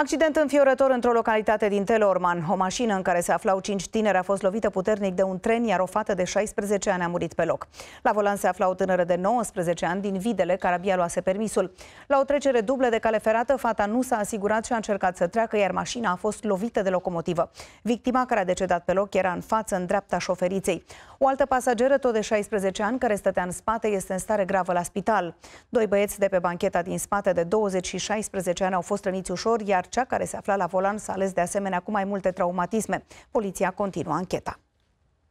Accident înfiorător într-o localitate din Teleorman. O mașină în care se aflau cinci tineri a fost lovită puternic de un tren, iar o fată de 16 ani a murit pe loc. La volan se afla o tânără de 19 ani din Videle, care abia luase permisul. La o trecere dublă de cale ferată, fata nu s-a asigurat și a încercat să treacă, iar mașina a fost lovită de locomotivă. Victima, care a decedat pe loc, era în față, în dreapta șoferiței. O altă pasageră, tot de 16 ani, care stătea în spate, este în stare gravă la spital. Doi băieți de pe bancheta din spate de 20 și 16 ani au fost răniți ușor, iar cea care se afla la volan s-a ales de asemenea cu mai multe traumatisme. Poliția continuă ancheta.